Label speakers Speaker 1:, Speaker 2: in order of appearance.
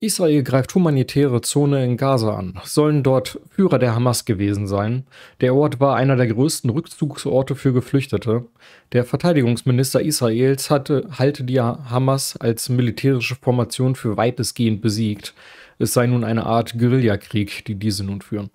Speaker 1: Israel greift humanitäre Zone in Gaza an, sollen dort Führer der Hamas gewesen sein. Der Ort war einer der größten Rückzugsorte für Geflüchtete. Der Verteidigungsminister Israels hatte, halte die Hamas als militärische Formation für weitestgehend besiegt. Es sei nun eine Art Guerillakrieg, die diese nun führen.